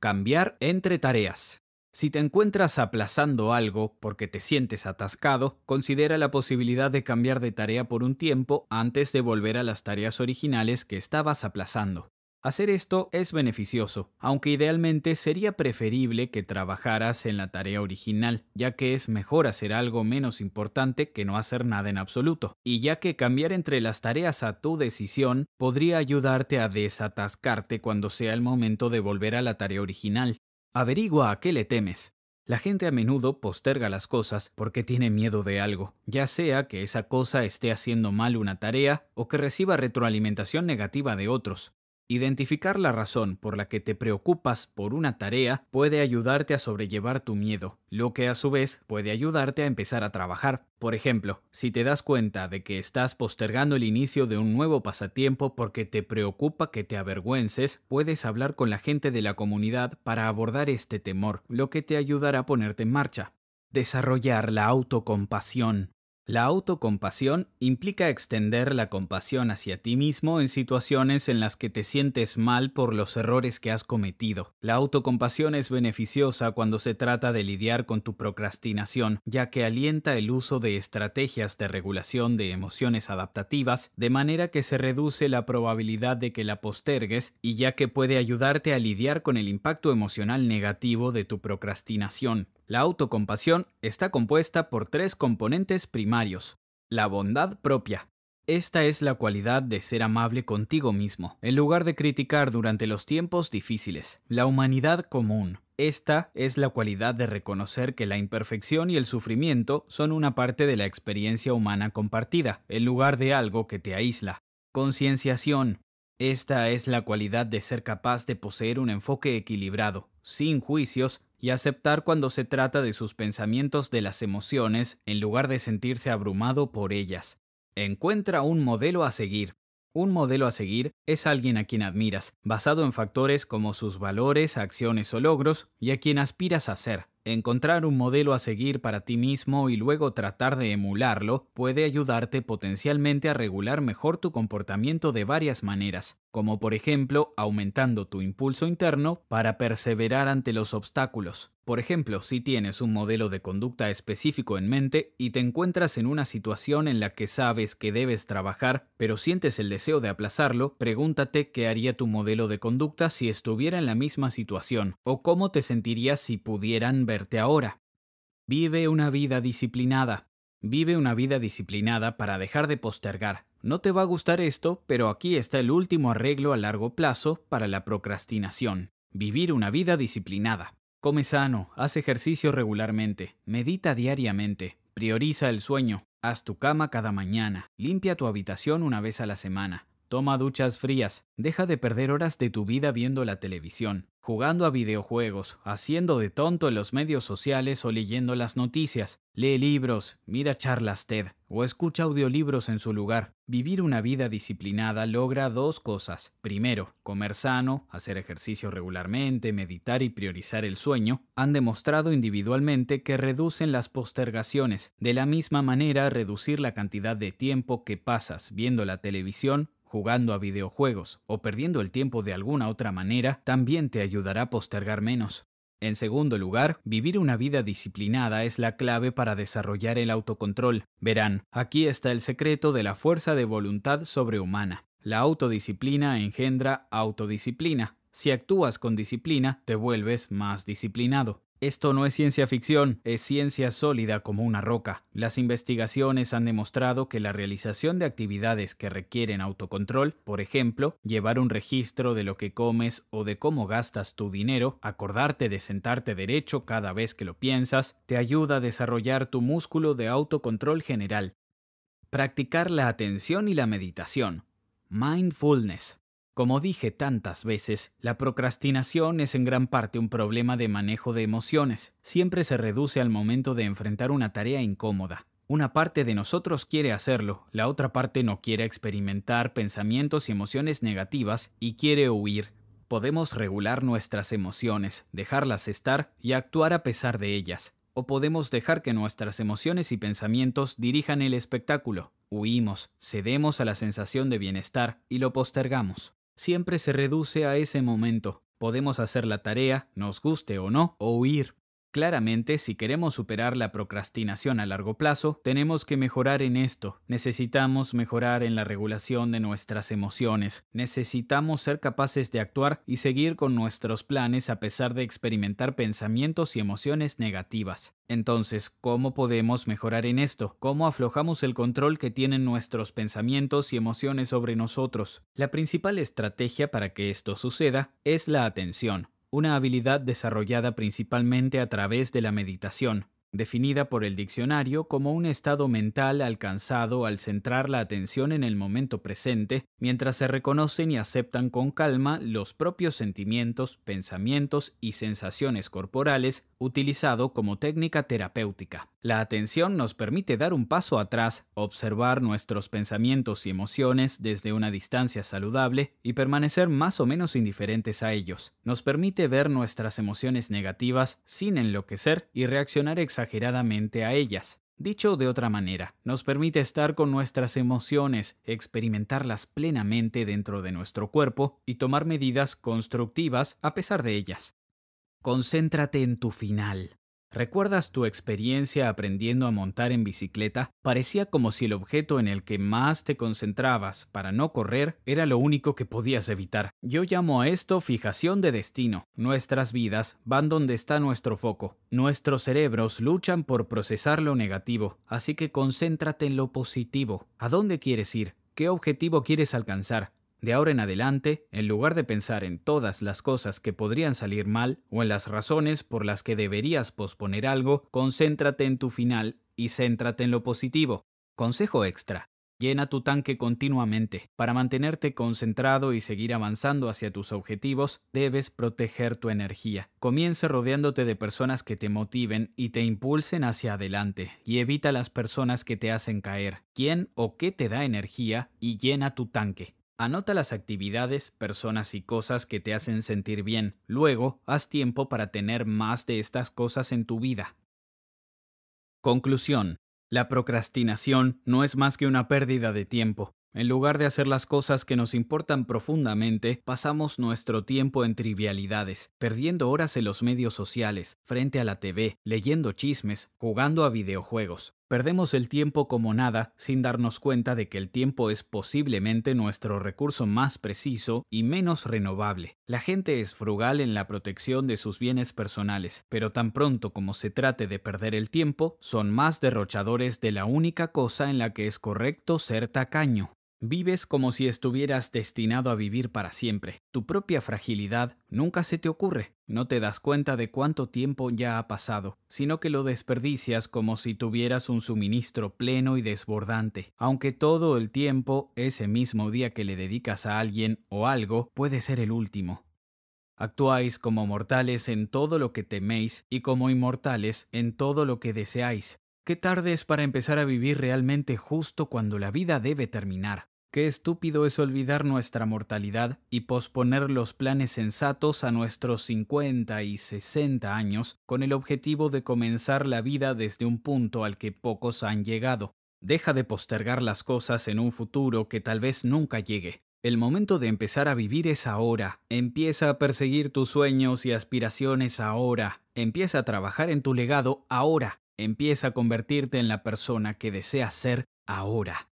Cambiar entre tareas. Si te encuentras aplazando algo porque te sientes atascado, considera la posibilidad de cambiar de tarea por un tiempo antes de volver a las tareas originales que estabas aplazando. Hacer esto es beneficioso, aunque idealmente sería preferible que trabajaras en la tarea original, ya que es mejor hacer algo menos importante que no hacer nada en absoluto, y ya que cambiar entre las tareas a tu decisión podría ayudarte a desatascarte cuando sea el momento de volver a la tarea original. Averigua a qué le temes. La gente a menudo posterga las cosas porque tiene miedo de algo, ya sea que esa cosa esté haciendo mal una tarea o que reciba retroalimentación negativa de otros. Identificar la razón por la que te preocupas por una tarea puede ayudarte a sobrellevar tu miedo, lo que a su vez puede ayudarte a empezar a trabajar. Por ejemplo, si te das cuenta de que estás postergando el inicio de un nuevo pasatiempo porque te preocupa que te avergüences, puedes hablar con la gente de la comunidad para abordar este temor, lo que te ayudará a ponerte en marcha. Desarrollar la autocompasión. La autocompasión implica extender la compasión hacia ti mismo en situaciones en las que te sientes mal por los errores que has cometido. La autocompasión es beneficiosa cuando se trata de lidiar con tu procrastinación, ya que alienta el uso de estrategias de regulación de emociones adaptativas, de manera que se reduce la probabilidad de que la postergues y ya que puede ayudarte a lidiar con el impacto emocional negativo de tu procrastinación. La autocompasión está compuesta por tres componentes primarios. La bondad propia. Esta es la cualidad de ser amable contigo mismo, en lugar de criticar durante los tiempos difíciles. La humanidad común. Esta es la cualidad de reconocer que la imperfección y el sufrimiento son una parte de la experiencia humana compartida, en lugar de algo que te aísla. Concienciación. Esta es la cualidad de ser capaz de poseer un enfoque equilibrado, sin juicios, y aceptar cuando se trata de sus pensamientos de las emociones en lugar de sentirse abrumado por ellas. Encuentra un modelo a seguir. Un modelo a seguir es alguien a quien admiras, basado en factores como sus valores, acciones o logros, y a quien aspiras a ser. Encontrar un modelo a seguir para ti mismo y luego tratar de emularlo puede ayudarte potencialmente a regular mejor tu comportamiento de varias maneras como por ejemplo aumentando tu impulso interno para perseverar ante los obstáculos. Por ejemplo, si tienes un modelo de conducta específico en mente y te encuentras en una situación en la que sabes que debes trabajar, pero sientes el deseo de aplazarlo, pregúntate qué haría tu modelo de conducta si estuviera en la misma situación, o cómo te sentirías si pudieran verte ahora. Vive una vida disciplinada. Vive una vida disciplinada para dejar de postergar. No te va a gustar esto, pero aquí está el último arreglo a largo plazo para la procrastinación. Vivir una vida disciplinada. Come sano, haz ejercicio regularmente, medita diariamente, prioriza el sueño, haz tu cama cada mañana, limpia tu habitación una vez a la semana, Toma duchas frías, deja de perder horas de tu vida viendo la televisión, jugando a videojuegos, haciendo de tonto en los medios sociales o leyendo las noticias. Lee libros, mira charlas TED o escucha audiolibros en su lugar. Vivir una vida disciplinada logra dos cosas. Primero, comer sano, hacer ejercicio regularmente, meditar y priorizar el sueño, han demostrado individualmente que reducen las postergaciones. De la misma manera, reducir la cantidad de tiempo que pasas viendo la televisión jugando a videojuegos o perdiendo el tiempo de alguna otra manera, también te ayudará a postergar menos. En segundo lugar, vivir una vida disciplinada es la clave para desarrollar el autocontrol. Verán, aquí está el secreto de la fuerza de voluntad sobrehumana. La autodisciplina engendra autodisciplina. Si actúas con disciplina, te vuelves más disciplinado. Esto no es ciencia ficción, es ciencia sólida como una roca. Las investigaciones han demostrado que la realización de actividades que requieren autocontrol, por ejemplo, llevar un registro de lo que comes o de cómo gastas tu dinero, acordarte de sentarte derecho cada vez que lo piensas, te ayuda a desarrollar tu músculo de autocontrol general. Practicar la atención y la meditación. Mindfulness. Como dije tantas veces, la procrastinación es en gran parte un problema de manejo de emociones. Siempre se reduce al momento de enfrentar una tarea incómoda. Una parte de nosotros quiere hacerlo, la otra parte no quiere experimentar pensamientos y emociones negativas y quiere huir. Podemos regular nuestras emociones, dejarlas estar y actuar a pesar de ellas, o podemos dejar que nuestras emociones y pensamientos dirijan el espectáculo. Huimos, cedemos a la sensación de bienestar y lo postergamos siempre se reduce a ese momento. Podemos hacer la tarea, nos guste o no, o huir, Claramente, si queremos superar la procrastinación a largo plazo, tenemos que mejorar en esto. Necesitamos mejorar en la regulación de nuestras emociones. Necesitamos ser capaces de actuar y seguir con nuestros planes a pesar de experimentar pensamientos y emociones negativas. Entonces, ¿cómo podemos mejorar en esto? ¿Cómo aflojamos el control que tienen nuestros pensamientos y emociones sobre nosotros? La principal estrategia para que esto suceda es la atención una habilidad desarrollada principalmente a través de la meditación, definida por el diccionario como un estado mental alcanzado al centrar la atención en el momento presente, mientras se reconocen y aceptan con calma los propios sentimientos, pensamientos y sensaciones corporales, utilizado como técnica terapéutica. La atención nos permite dar un paso atrás, observar nuestros pensamientos y emociones desde una distancia saludable y permanecer más o menos indiferentes a ellos. Nos permite ver nuestras emociones negativas sin enloquecer y reaccionar exageradamente a ellas. Dicho de otra manera, nos permite estar con nuestras emociones, experimentarlas plenamente dentro de nuestro cuerpo y tomar medidas constructivas a pesar de ellas. Concéntrate en tu final. ¿Recuerdas tu experiencia aprendiendo a montar en bicicleta? Parecía como si el objeto en el que más te concentrabas para no correr era lo único que podías evitar. Yo llamo a esto fijación de destino. Nuestras vidas van donde está nuestro foco. Nuestros cerebros luchan por procesar lo negativo, así que concéntrate en lo positivo. ¿A dónde quieres ir? ¿Qué objetivo quieres alcanzar? De ahora en adelante, en lugar de pensar en todas las cosas que podrían salir mal o en las razones por las que deberías posponer algo, concéntrate en tu final y céntrate en lo positivo. Consejo extra. Llena tu tanque continuamente. Para mantenerte concentrado y seguir avanzando hacia tus objetivos, debes proteger tu energía. Comienza rodeándote de personas que te motiven y te impulsen hacia adelante, y evita las personas que te hacen caer. ¿Quién o qué te da energía? Y llena tu tanque. Anota las actividades, personas y cosas que te hacen sentir bien. Luego, haz tiempo para tener más de estas cosas en tu vida. Conclusión. La procrastinación no es más que una pérdida de tiempo. En lugar de hacer las cosas que nos importan profundamente, pasamos nuestro tiempo en trivialidades, perdiendo horas en los medios sociales, frente a la TV, leyendo chismes, jugando a videojuegos. Perdemos el tiempo como nada sin darnos cuenta de que el tiempo es posiblemente nuestro recurso más preciso y menos renovable. La gente es frugal en la protección de sus bienes personales, pero tan pronto como se trate de perder el tiempo, son más derrochadores de la única cosa en la que es correcto ser tacaño. Vives como si estuvieras destinado a vivir para siempre. Tu propia fragilidad nunca se te ocurre. No te das cuenta de cuánto tiempo ya ha pasado, sino que lo desperdicias como si tuvieras un suministro pleno y desbordante. Aunque todo el tiempo, ese mismo día que le dedicas a alguien o algo, puede ser el último. Actuáis como mortales en todo lo que teméis y como inmortales en todo lo que deseáis. Qué tarde es para empezar a vivir realmente justo cuando la vida debe terminar. Qué estúpido es olvidar nuestra mortalidad y posponer los planes sensatos a nuestros 50 y 60 años con el objetivo de comenzar la vida desde un punto al que pocos han llegado. Deja de postergar las cosas en un futuro que tal vez nunca llegue. El momento de empezar a vivir es ahora. Empieza a perseguir tus sueños y aspiraciones ahora. Empieza a trabajar en tu legado ahora. Empieza a convertirte en la persona que deseas ser ahora.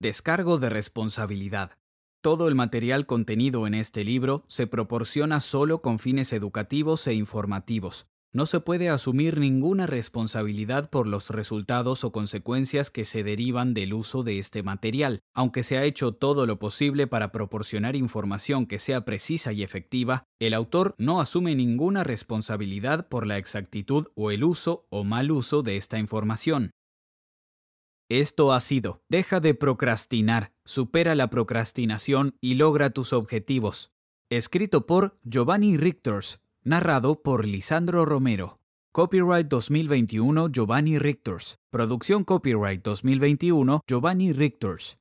Descargo de responsabilidad. Todo el material contenido en este libro se proporciona solo con fines educativos e informativos no se puede asumir ninguna responsabilidad por los resultados o consecuencias que se derivan del uso de este material, aunque se ha hecho todo lo posible para proporcionar información que sea precisa y efectiva, el autor no asume ninguna responsabilidad por la exactitud o el uso o mal uso de esta información. Esto ha sido, deja de procrastinar, supera la procrastinación y logra tus objetivos. Escrito por Giovanni Richters, Narrado por Lisandro Romero. Copyright 2021 Giovanni Richters. Producción Copyright 2021 Giovanni Richters.